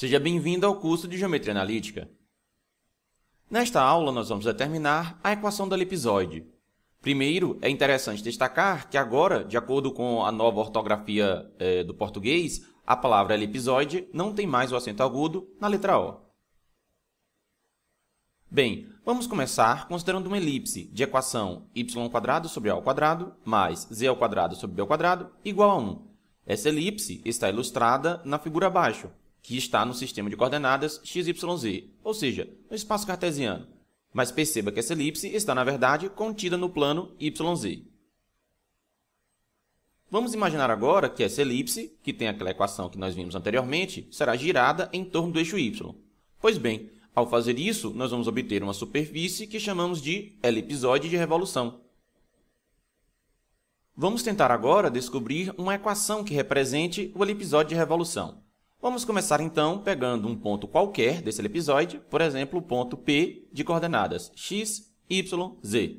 Seja bem-vindo ao curso de Geometria Analítica. Nesta aula, nós vamos determinar a equação do elipsoide. Primeiro, é interessante destacar que agora, de acordo com a nova ortografia eh, do português, a palavra elipsoide não tem mais o acento agudo na letra O. Bem, vamos começar considerando uma elipse de equação y² sobre a² mais z² sobre b² igual a 1. Essa elipse está ilustrada na figura abaixo, que está no sistema de coordenadas xyz, ou seja, no espaço cartesiano. Mas perceba que essa elipse está, na verdade, contida no plano yz. Vamos imaginar agora que essa elipse, que tem aquela equação que nós vimos anteriormente, será girada em torno do eixo y. Pois bem, ao fazer isso, nós vamos obter uma superfície que chamamos de elipsoide de revolução. Vamos tentar agora descobrir uma equação que represente o elipsoide de revolução. Vamos começar então pegando um ponto qualquer desse episódio, por exemplo, o ponto P de coordenadas x, y, z.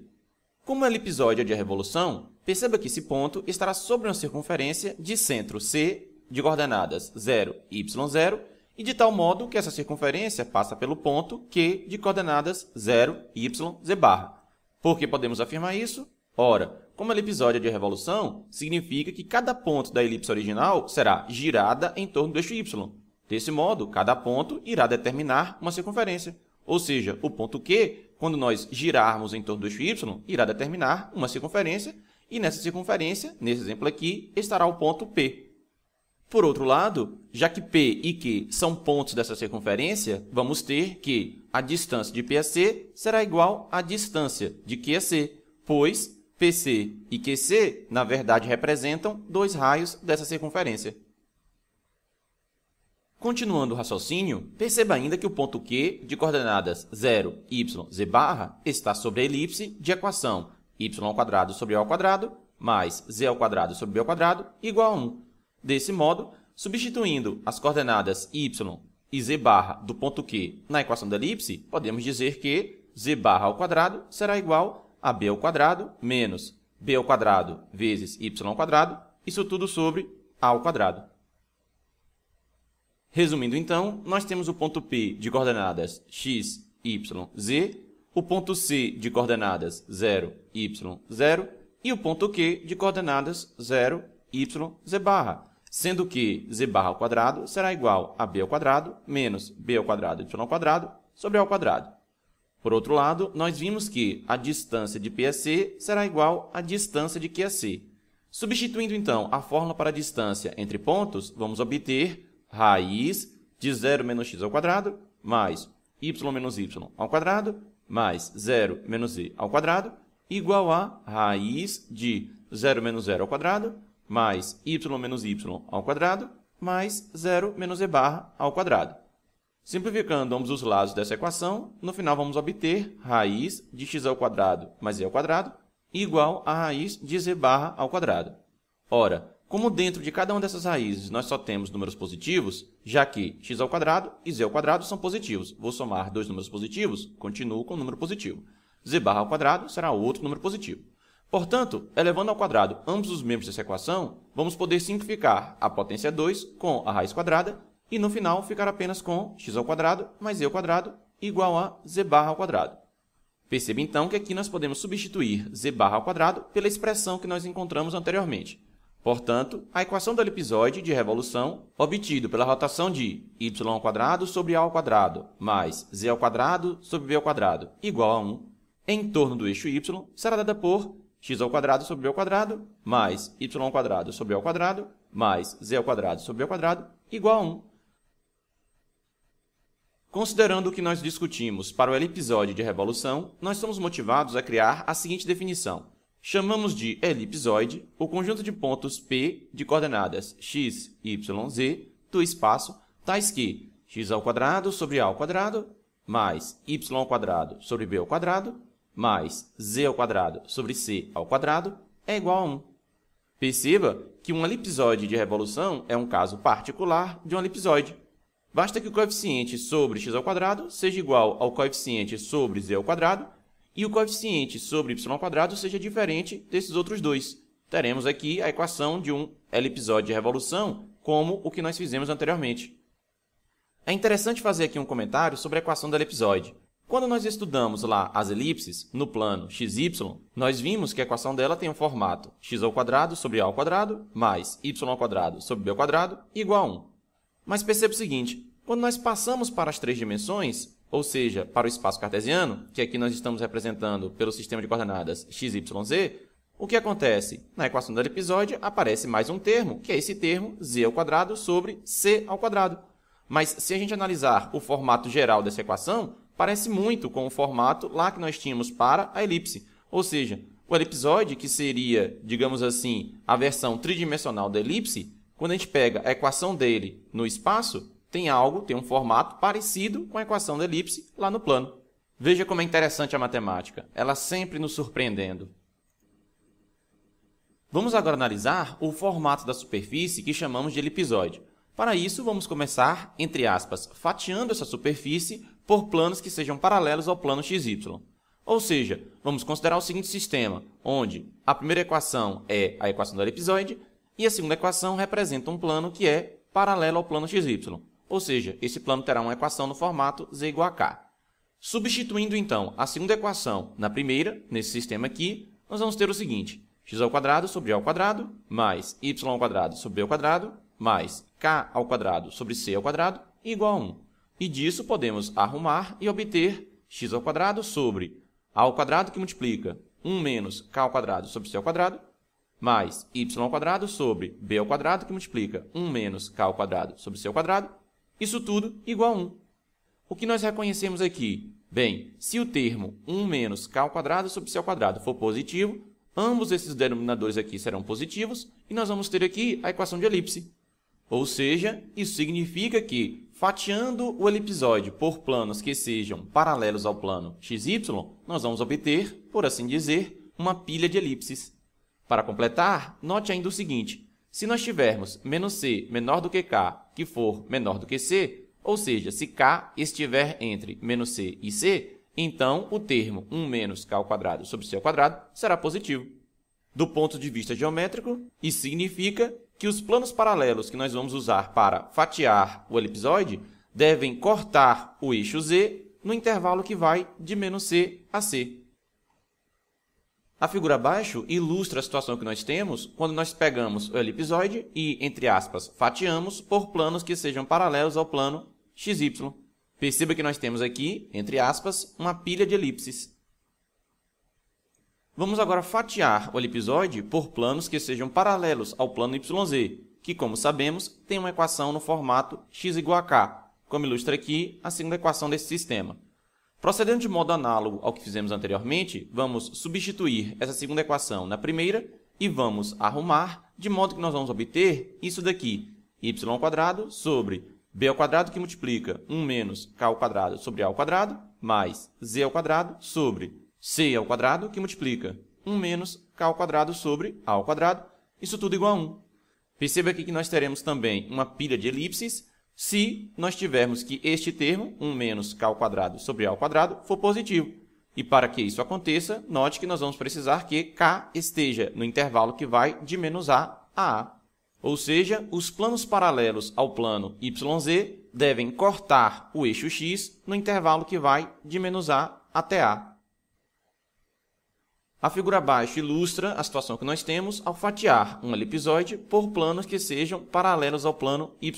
Como o episódio é de revolução, perceba que esse ponto estará sobre uma circunferência de centro C de coordenadas 0, y0 e de tal modo que essa circunferência passa pelo ponto Q de coordenadas 0, y, z barra. Por que podemos afirmar isso? Ora, como ela é episódio de revolução, significa que cada ponto da elipse original será girada em torno do eixo y. Desse modo, cada ponto irá determinar uma circunferência. Ou seja, o ponto Q, quando nós girarmos em torno do eixo y, irá determinar uma circunferência, e nessa circunferência, nesse exemplo aqui, estará o ponto P. Por outro lado, já que P e Q são pontos dessa circunferência, vamos ter que a distância de P a C será igual à distância de Q a C, pois PC e QC, na verdade, representam dois raios dessa circunferência. Continuando o raciocínio, perceba ainda que o ponto Q, de coordenadas 0, y, z barra, está sobre a elipse de equação y² sobre o² mais z² sobre b² igual a 1. Desse modo, substituindo as coordenadas y e z barra do ponto Q na equação da elipse, podemos dizer que z barra ao quadrado será igual ab ao quadrado menos b ao quadrado vezes y ao quadrado, isso tudo sobre a ao quadrado. Resumindo então, nós temos o ponto P de coordenadas x, y, z, o ponto C de coordenadas 0, y, 0 e o ponto Q de coordenadas 0, y, z barra, sendo que z barra ao quadrado será igual a b ao quadrado menos b ao quadrado y ao quadrado sobre a ao quadrado. Por outro lado, nós vimos que a distância de PSC será igual à distância de QSC. Substituindo, então, a fórmula para a distância entre pontos, vamos obter raiz de 0 menos x ao quadrado mais y menos y ao quadrado mais 0 menos z ao quadrado igual a raiz de 0 menos 0 ao quadrado mais y menos y ao quadrado mais 0 menos e barra ao quadrado. Simplificando ambos os lados dessa equação, no final vamos obter raiz de x ao quadrado mais z ao quadrado igual a raiz de z barra ao quadrado. Ora, como dentro de cada uma dessas raízes nós só temos números positivos, já que x ao quadrado e z ao quadrado são positivos, vou somar dois números positivos, continuo com o um número positivo. z barra ao quadrado será outro número positivo. Portanto, elevando ao quadrado ambos os membros dessa equação, vamos poder simplificar a potência 2 com a raiz quadrada e no final ficar apenas com x ao quadrado mais e ao quadrado igual a z barra ao quadrado. Perceba então que aqui nós podemos substituir z barra ao quadrado pela expressão que nós encontramos anteriormente. Portanto, a equação do elipsoide de revolução, obtido pela rotação de y ao quadrado sobre a ao quadrado mais z ao quadrado sobre b ao quadrado igual a 1, em torno do eixo y, será dada por x ao quadrado sobre b ao quadrado mais y ao quadrado sobre a ao quadrado mais z ao quadrado sobre b ao quadrado igual a 1, Considerando o que nós discutimos para o elipsoide de revolução, nós somos motivados a criar a seguinte definição. Chamamos de elipsoide o conjunto de pontos P de coordenadas x, y, z do espaço, tais que x ao quadrado sobre a ao quadrado mais y ao quadrado sobre b ao quadrado mais z ao quadrado sobre c ao quadrado é igual a 1. Perceba que um elipsoide de revolução é um caso particular de um elipsoide. Basta que o coeficiente sobre x ao quadrado seja igual ao coeficiente sobre z ao quadrado e o coeficiente sobre y ao quadrado seja diferente desses outros dois. Teremos aqui a equação de um elipsoide de revolução, como o que nós fizemos anteriormente. É interessante fazer aqui um comentário sobre a equação do elipsoide. Quando nós estudamos lá as elipses no plano xy, nós vimos que a equação dela tem o um formato x ao quadrado sobre a ao quadrado mais y ao quadrado sobre b ao quadrado igual a 1. Mas perceba o seguinte: quando nós passamos para as três dimensões, ou seja, para o espaço cartesiano, que aqui nós estamos representando pelo sistema de coordenadas x, y, z, o que acontece? Na equação do episódio aparece mais um termo, que é esse termo z ao quadrado sobre c ao quadrado. Mas se a gente analisar o formato geral dessa equação, parece muito com o formato lá que nós tínhamos para a elipse. Ou seja, o elipsoide, que seria, digamos assim, a versão tridimensional da elipse, quando a gente pega a equação dele no espaço, tem algo, tem um formato parecido com a equação da elipse lá no plano. Veja como é interessante a matemática, ela sempre nos surpreendendo. Vamos agora analisar o formato da superfície que chamamos de elipsoide. Para isso, vamos começar, entre aspas, fatiando essa superfície por planos que sejam paralelos ao plano xy. Ou seja, vamos considerar o seguinte sistema, onde a primeira equação é a equação do elipsoide, e a segunda equação representa um plano que é paralelo ao plano xy. Ou seja, esse plano terá uma equação no formato z igual a k. Substituindo, então, a segunda equação na primeira, nesse sistema aqui, nós vamos ter o seguinte. x² sobre a² mais y² sobre b² mais k² sobre c² igual a 1. E disso podemos arrumar e obter x² sobre a² que multiplica 1 menos k² sobre c² mais y ao quadrado sobre b ao quadrado, que multiplica 1 menos k ao quadrado sobre c ao quadrado, isso tudo igual a 1. O que nós reconhecemos aqui? Bem, se o termo 1 menos k ao quadrado sobre c ao quadrado for positivo, ambos esses denominadores aqui serão positivos e nós vamos ter aqui a equação de elipse. Ou seja, isso significa que, fatiando o elipsoide por planos que sejam paralelos ao plano xy, nós vamos obter, por assim dizer, uma pilha de elipses. Para completar, note ainda o seguinte: se nós tivermos menos C menor do que K, que for menor do que C, ou seja, se K estiver entre menos C e C, então o termo 1 menos K sobre C será positivo. Do ponto de vista geométrico, isso significa que os planos paralelos que nós vamos usar para fatiar o elipsoide devem cortar o eixo Z no intervalo que vai de menos C a C. A figura abaixo ilustra a situação que nós temos quando nós pegamos o elipsoide e, entre aspas, fatiamos por planos que sejam paralelos ao plano xy. Perceba que nós temos aqui, entre aspas, uma pilha de elipses. Vamos agora fatiar o elipsoide por planos que sejam paralelos ao plano yz, que, como sabemos, tem uma equação no formato x igual a k, como ilustra aqui a segunda equação desse sistema. Procedendo de modo análogo ao que fizemos anteriormente, vamos substituir essa segunda equação na primeira e vamos arrumar, de modo que nós vamos obter isso daqui, y² sobre b² que multiplica 1 menos k² sobre a² mais z² sobre c² que multiplica 1 menos k² sobre a², isso tudo igual a 1. Perceba aqui que nós teremos também uma pilha de elipses se nós tivermos que este termo, 1 menos k sobre a, for positivo. E para que isso aconteça, note que nós vamos precisar que k esteja no intervalo que vai de menos a a a. Ou seja, os planos paralelos ao plano yz devem cortar o eixo x no intervalo que vai de menos a até a. A figura abaixo ilustra a situação que nós temos ao fatiar um elipsoide por planos que sejam paralelos ao plano yz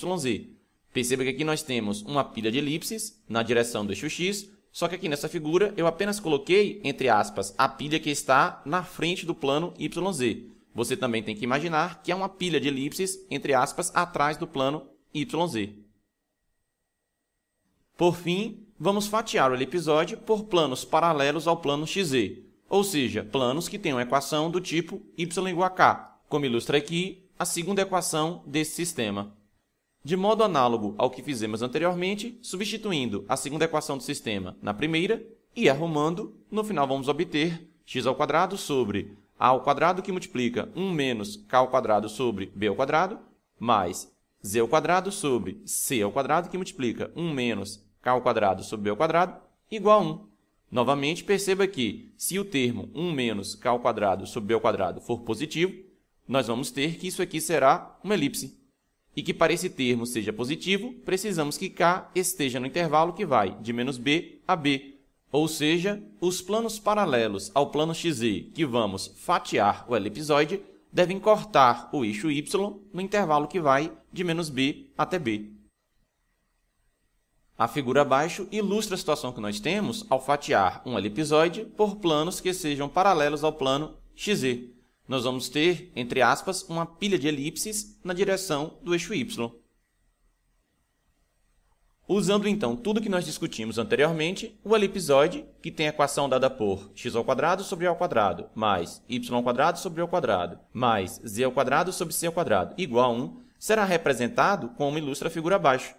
Perceba que aqui nós temos uma pilha de elipses na direção do eixo x, só que aqui nessa figura eu apenas coloquei, entre aspas, a pilha que está na frente do plano YZ. Você também tem que imaginar que é uma pilha de elipses, entre aspas, atrás do plano YZ. Por fim, vamos fatiar o episódio por planos paralelos ao plano XZ, ou seja, planos que têm uma equação do tipo y igual a k, como ilustra aqui a segunda equação desse sistema. De modo análogo ao que fizemos anteriormente, substituindo a segunda equação do sistema na primeira e arrumando, no final vamos obter x ao quadrado sobre a ao quadrado que multiplica 1 menos k ao quadrado sobre b ao quadrado mais z ao quadrado sobre c ao quadrado que multiplica 1 menos k ao quadrado sobre b ao quadrado igual a 1. Novamente, perceba que se o termo 1 menos k ao quadrado sobre b ao quadrado for positivo, nós vamos ter que isso aqui será uma elipse e que para esse termo seja positivo, precisamos que K esteja no intervalo que vai de menos B a B, ou seja, os planos paralelos ao plano XZ que vamos fatiar o elipsoide devem cortar o eixo Y no intervalo que vai de menos B até B. A figura abaixo ilustra a situação que nós temos ao fatiar um elipsoide por planos que sejam paralelos ao plano XZ nós vamos ter, entre aspas, uma pilha de elipses na direção do eixo y. Usando então tudo que nós discutimos anteriormente, o elipsoide, que tem a equação dada por x ao quadrado sobre ao quadrado mais y ao quadrado sobre ao quadrado mais z ao quadrado sobre c ao quadrado igual a 1, será representado como ilustra a figura abaixo.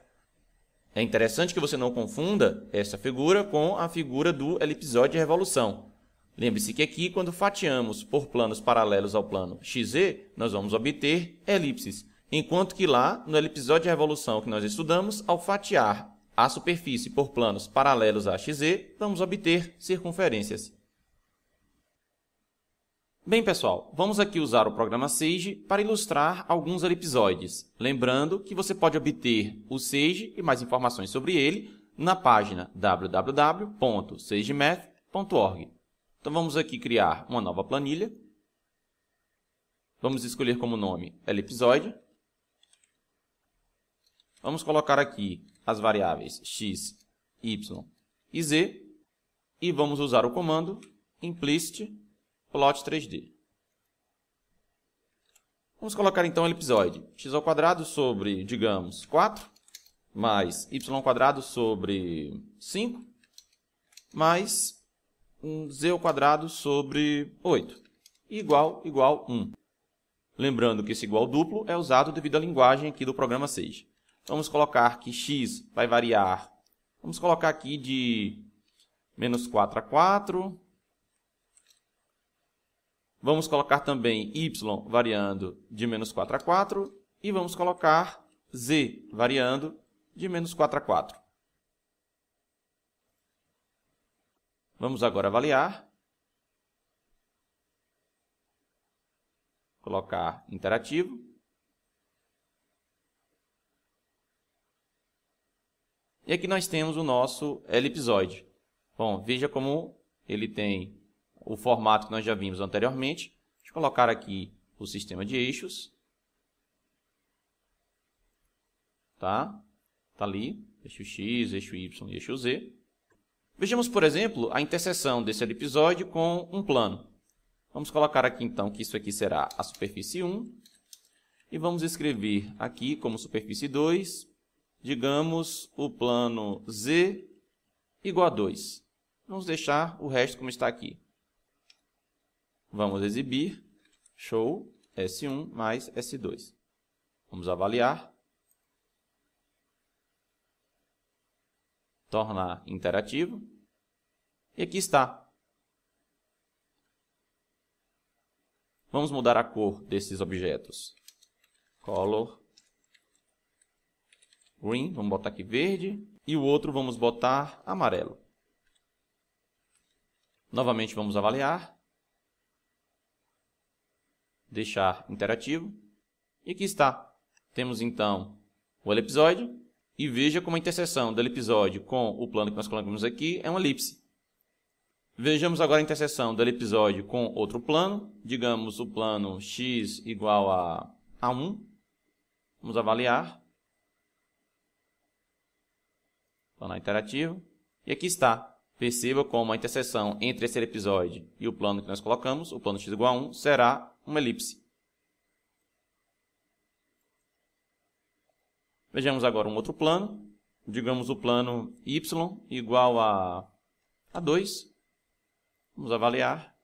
É interessante que você não confunda esta figura com a figura do elipsoide de revolução, Lembre-se que aqui, quando fatiamos por planos paralelos ao plano XZ, nós vamos obter elipses, enquanto que lá, no episódio de revolução que nós estudamos, ao fatiar a superfície por planos paralelos a XZ, vamos obter circunferências. Bem, pessoal, vamos aqui usar o programa Sage para ilustrar alguns elipsoides. Lembrando que você pode obter o Sage e mais informações sobre ele na página www.sagemath.org. Então vamos aqui criar uma nova planilha. Vamos escolher como nome elipsoide. Vamos colocar aqui as variáveis x, y e z. E vamos usar o comando implicit plot 3D. Vamos colocar então o elipsoide. x ao quadrado sobre, digamos, 4, mais y ao quadrado sobre 5, mais um z sobre 8, igual, igual 1. Lembrando que esse igual duplo é usado devido à linguagem aqui do programa 6. Vamos colocar que x vai variar, vamos colocar aqui de menos 4 a 4. Vamos colocar também y variando de menos 4 a 4 e vamos colocar z variando de menos 4 a 4. Vamos agora avaliar. Colocar interativo. E aqui nós temos o nosso elipsoide. Bom, veja como ele tem o formato que nós já vimos anteriormente. Deixa eu colocar aqui o sistema de eixos. Tá? Tá ali, eixo X, eixo Y e eixo Z. Vejamos, por exemplo, a interseção desse episódio com um plano. Vamos colocar aqui, então, que isso aqui será a superfície 1. E vamos escrever aqui como superfície 2, digamos, o plano Z igual a 2. Vamos deixar o resto como está aqui. Vamos exibir, show, S1 mais S2. Vamos avaliar. tornar interativo. E aqui está. Vamos mudar a cor desses objetos. Color green, vamos botar aqui verde. E o outro vamos botar amarelo. Novamente vamos avaliar. Deixar interativo. E aqui está. Temos então o elipsoide e veja como a interseção do episódio com o plano que nós colocamos aqui é uma elipse. Vejamos agora a interseção do episódio com outro plano, digamos o plano x igual a, a 1. Vamos avaliar. Plano interativo. E aqui está. Perceba como a interseção entre esse episódio e o plano que nós colocamos, o plano x igual a 1, será uma elipse. Vejamos agora um outro plano. Digamos o plano y igual a, a 2. Vamos avaliar.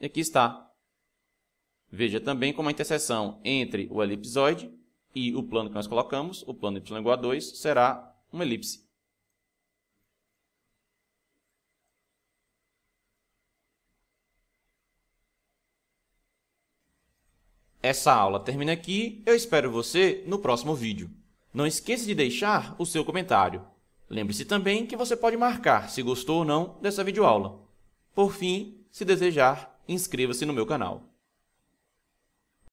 E aqui está. Veja também como a interseção entre o elipsoide e o plano que nós colocamos, o plano y igual a 2, será uma elipse. Essa aula termina aqui, eu espero você no próximo vídeo. Não esqueça de deixar o seu comentário. Lembre-se também que você pode marcar se gostou ou não dessa videoaula. Por fim, se desejar, inscreva-se no meu canal.